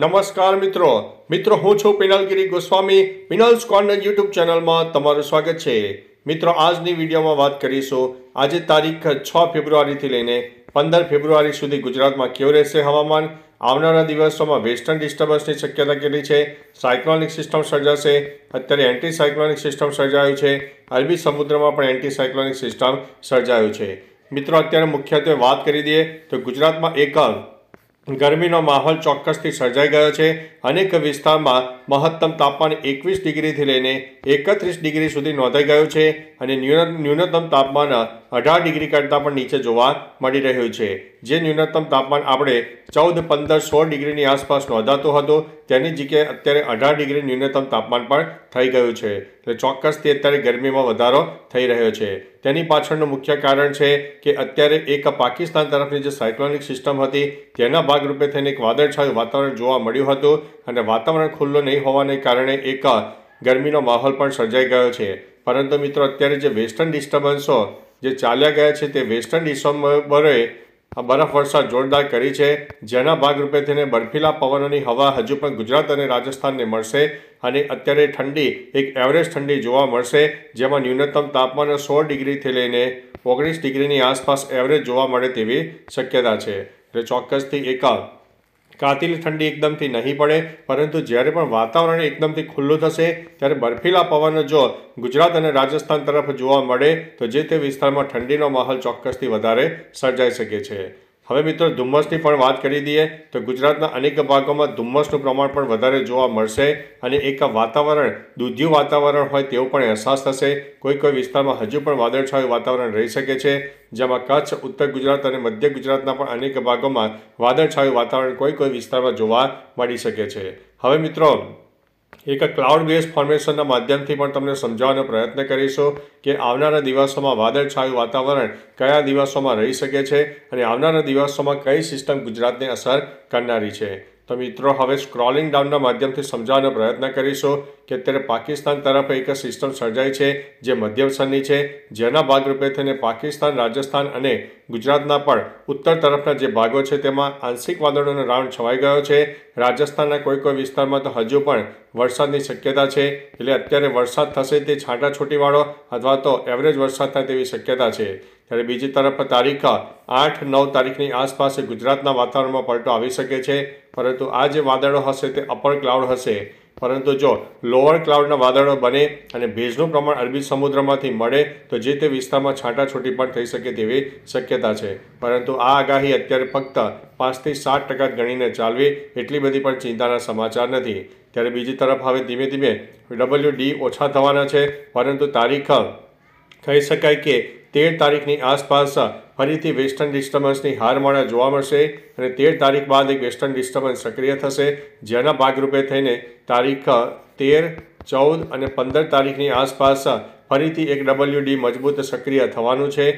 નમસ્કાર મિત્રો મિત્રો હું છું પિનલગીરી ગોસ્વામી પિનલ્સ કોર્નર યુટ્યુબ ચેનલમાં તમારું સ્વાગત છે મિત્રો આજની વિડીયોમાં વાત કરીશું આજે તારીખ છ ફેબ્રુઆરીથી લઈને પંદર ફેબ્રુઆરી સુધી ગુજરાતમાં કેવું રહેશે હવામાન આવનારા દિવસોમાં વેસ્ટર્ન ડિસ્ટર્બન્સની શક્યતા કેટલી છે સાયક્લોનિક સિસ્ટમ સર્જાશે અત્યારે એન્ટી સિસ્ટમ સર્જાયું છે અરબી સમુદ્રમાં પણ એન્ટીસાયક્લોનિક સિસ્ટમ સર્જાયું છે મિત્રો અત્યારે મુખ્યત્વે વાત કરી દઈએ તો ગુજરાતમાં એકલ ગરમીનો માહોલ ચોક્કસથી સર્જાઈ ગયો છે અનેક વિસ્તારમાં મહત્તમ તાપમાન એકવીસ ડિગ્રીથી લઈને એકત્રીસ ડિગ્રી સુધી નોંધાઈ ગયું છે અને ન્યૂનતમ તાપમાન અઢાર ડિગ્રી કરતાં પણ નીચે જોવા મળી રહ્યું છે જે ન્યૂનતમ તાપમાન આપણે ચૌદ પંદર સોળ ડિગ્રીની આસપાસ નોંધાતું હતું તેની જગ્યાએ અત્યારે અઢાર ડિગ્રી ન્યૂનતમ તાપમાન પણ થઈ ગયું છે એટલે તે અત્યારે ગરમીમાં વધારો થઈ રહ્યો છે તેની પાછળનું મુખ્ય કારણ છે કે અત્યારે એક પાકિસ્તાન તરફની જે સાયક્લોનિક સિસ્ટમ હતી તેના ભાગરૂપે થઈને એક વાદળછાયું વાતાવરણ જોવા મળ્યું હતું અને વાતાવરણ ખુલ્લું નહીં હોવાને કારણે એક ગરમીનો માહોલ પણ સર્જાઈ ગયો છે પરંતુ મિત્રો અત્યારે જે વેસ્ટર્ન ડિસ્ટર્બન્સો જે ચાલ્યા ગયા છે તે વેસ્ટર્ન ડિસ્ટર્બરોએ બરફવર્ષા જોરદાર કરી છે જેના ભાગરૂપે તેને બર્ફીલા પવનોની હવા હજુ પણ ગુજરાત અને રાજસ્થાનને મળશે અને અત્યારે ઠંડી એક એવરેજ ઠંડી જોવા મળશે જેમાં ન્યૂનતમ તાપમાન સોળ ડિગ્રીથી લઈને ઓગણીસ ડિગ્રીની આસપાસ એવરેજ જોવા મળે તેવી શક્યતા છે એટલે ચોક્કસથી એક કાતિલ ઠંડી એકદમથી નહીં પડે પરંતુ જ્યારે પણ વાતાવરણ એકદમથી ખુલ્લું થશે ત્યારે બરફીલા પવન જો ગુજરાત અને રાજસ્થાન તરફ જોવા મળે તો જે તે વિસ્તારમાં ઠંડીનો માહોલ ચોક્કસથી વધારે સર્જાઈ શકે છે હવે મિત્રો ધુમ્મસની પણ વાત કરી દઈએ તો ગુજરાતના અનેક ભાગોમાં ધુમ્મસનું પ્રમાણ પણ વધારે જોવા મળશે અને એક વાતાવરણ દૂધિયું વાતાવરણ હોય તેવું પણ અહેસાસ થશે કોઈ કોઈ વિસ્તારમાં હજુ પણ વાદળછાયું વાતાવરણ રહી શકે છે જેમાં કચ્છ ઉત્તર ગુજરાત અને મધ્ય ગુજરાતના પણ અનેક ભાગોમાં વાદળછાયું વાતાવરણ કોઈ કોઈ વિસ્તારમાં જોવા મળી શકે છે હવે મિત્રો એક ક્લાઉડ બેઝ ફોર્મેશનના માધ્યમથી પણ તમને સમજાવવાનો પ્રયત્ન કરીશું કે આવનારા દિવસોમાં વાદળછાયું વાતાવરણ કયા દિવસોમાં રહી શકે છે અને આવનારા દિવસોમાં કઈ સિસ્ટમ ગુજરાતને અસર કરનારી છે તો મિત્રો હવે સ્ક્રોલિંગ ડાઉનના માધ્યમથી સમજાવવાનો પ્રયત્ન કરીશું કે અત્યારે પાકિસ્તાન તરફ એક સિસ્ટમ સર્જાઈ છે જે મધ્યવસનની છે જેના ભાગરૂપે થઈને પાકિસ્તાન રાજસ્થાન અને ગુજરાતના પણ ઉત્તર તરફના જે ભાગો છે તેમાં આંશિક વાદળોનો રાઉન્ડ છવાઈ ગયો છે રાજસ્થાનના કોઈ કોઈ વિસ્તારમાં તો હજુ પણ વરસાદની શક્યતા છે એટલે અત્યારે વરસાદ થશે તે છાંટાછૂટીવાળો અથવા તો એવરેજ વરસાદ થાય તેવી શક્યતા છે ત્યારે બીજી તરફ તારીખ આઠ નવ તારીખની આસપાસ ગુજરાતના વાતાવરણમાં પલટો આવી શકે છે પરંતુ આ જે વાદળો હશે તે અપર ક્લાઉડ હશે પરંતુ જો લોઅર ક્લાઉડના વાદળો બને અને ભેજનું પ્રમાણ અરબી સમુદ્રમાંથી મળે તો જે તે વિસ્તારમાં છાંટાછૂટી પણ થઈ શકે તેવી શક્યતા છે પરંતુ આ આગાહી અત્યારે ફક્ત પાંચથી સાત ટકા ગણીને ચાલવી એટલી બધી પણ ચિંતાના સમાચાર નથી ત્યારે બીજી તરફ હવે ધીમે ધીમે ડબલ્યુ ડી ઓછા થવાના છે પરંતુ તારીખ કહી શકાય કે તેર તારીખની આસપાસ ફરીથી વેસ્ટર્ન ડિસ્ટર્બન્સની હારમાળા જોવા મળશે અને તેર તારીખ બાદ એક વેસ્ટર્ન ડિસ્ટર્બન્સ સક્રિય થશે જેના ભાગરૂપે થઈને તારીખ તેર ચૌદ અને પંદર તારીખની આસપાસ ફરીથી એક ડબલ્યુડી મજબૂત સક્રિય થવાનું છે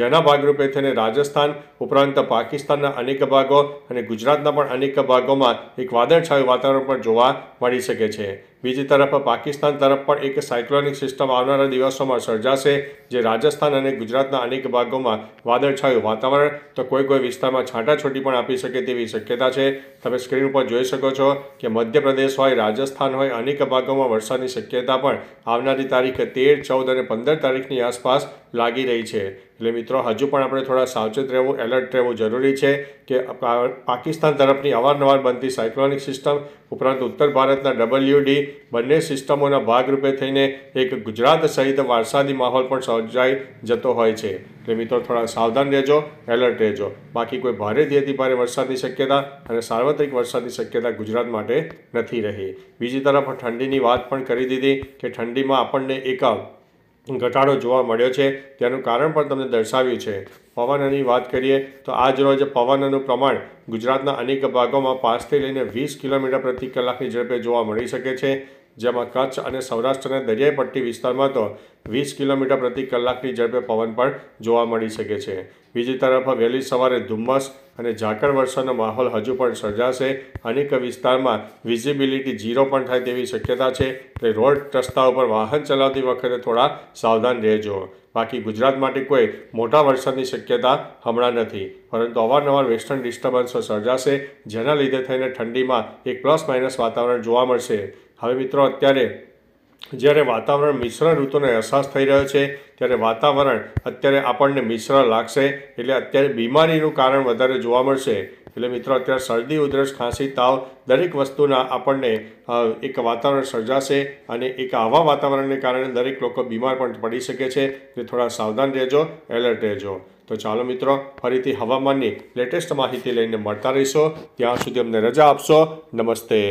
જેના ભાગરૂપે થઈને રાજસ્થાન ઉપરાંત પાકિસ્તાનના અનેક ભાગો અને ગુજરાતના પણ અનેક ભાગોમાં એક વાદળછાયું વાતાવરણ પણ જોવા મળી શકે છે બીજી તરફ પાકિસ્તાન તરફ પણ એક સાયક્લોનિક સિસ્ટમ આવનારા દિવસોમાં સર્જાશે જે રાજસ્થાન અને ગુજરાતના અનેક ભાગોમાં વાદળછાયું વાતાવરણ તો કોઈ કોઈ વિસ્તારમાં છાંટાછોટી પણ આપી શકે તેવી શક્યતા છે તમે સ્ક્રીન ઉપર જોઈ શકો છો કે મધ્યપ્રદેશ હોય રાજસ્થાન હોય અનેક ભાગોમાં વરસાદની શક્યતા પણ આવનારી તારીખ તેર ચૌદ અને પંદર તારીખની આસપાસ લાગી રહી છે એટલે મિત્રો હજુ પણ આપણે થોડા સાવચેત રહેવું એલર્ટ રહેવું જરૂરી છે કે પાકિસ્તાન તરફની અવારનવાર બનતી સાયક્લોનિક સિસ્ટમ ઉપરાંત ઉત્તર ભારતના ડબલ્યુડી બંને સિસ્ટમોના ભાગરૂપે થઈને એક ગુજરાત સહિત વારસાદી માહોલ પણ સર્જાઈ જતો હોય છે એટલે મિત્રો થોડા સાવધાન રહેજો એલર્ટ રહેજો બાકી કોઈ ભારે અતિ ભારે વરસાદની શક્યતા અને સાર્વત્રિક વરસાદની શક્યતા ગુજરાત માટે નથી રહી બીજી તરફ ઠંડીની વાત પણ કરી દીધી કે ઠંડીમાં આપણને એકાવ ઘટાડો જોવા મળ્યો છે તેનું કારણ પણ તમને દર્શાવ્યું છે પવનની વાત કરીએ તો આજ રોજ પવનનું પ્રમાણ ગુજરાતના અનેક ભાગોમાં પાંચથી લઈને વીસ કિલોમીટર પ્રતિ કલાકની ઝડપે જોવા મળી શકે છે જેમાં કચ્છ અને સૌરાષ્ટ્રના દરિયાઈ પટ્ટી વિસ્તારમાં તો વીસ કિલોમીટર પ્રતિ કલાકની ઝડપે પવન પણ જોવા મળી શકે છે બીજી તરફ વહેલી સવારે ધુમ્મસ અને ઝાકળ વર્ષાનો માહોલ હજુ પણ સર્જાશે અનેક વિસ્તારમાં વિઝિબિલિટી ઝીરો પણ થાય તેવી શક્યતા છે એટલે રોડ રસ્તા ઉપર વાહન ચલાવતી વખતે થોડા સાવધાન રહેજો બાકી ગુજરાત માટે કોઈ મોટા વરસાદની શક્યતા હમણાં નથી પરંતુ અવારનવાર વેસ્ટર્ન ડિસ્ટર્બન્સો સર્જાશે જેના લીધે થઈને ઠંડીમાં એક પ્લસ માઇનસ વાતાવરણ જોવા મળશે હવે મિત્રો અત્યારે જ્યારે વાતાવરણ મિશ્ર ઋતુનો અહેસાસ થઈ રહ્યો છે ત્યારે વાતાવરણ અત્યારે આપણને મિશ્ર લાગશે એટલે અત્યારે બીમારીનું કારણ વધારે જોવા મળશે એટલે મિત્રો અત્યારે શરદી ઉધરસ ખાંસી તાવ દરેક વસ્તુના આપણને એક વાતાવરણ સર્જાશે અને એક આવા વાતાવરણને કારણે દરેક લોકો બીમાર પણ પડી શકે છે એટલે થોડા સાવધાન રહેજો એલર્ટ રહેજો તો ચાલો મિત્રો ફરીથી હવામાનની લેટેસ્ટ માહિતી લઈને મળતા રહીશો ત્યાં સુધી અમને રજા આપશો નમસ્તે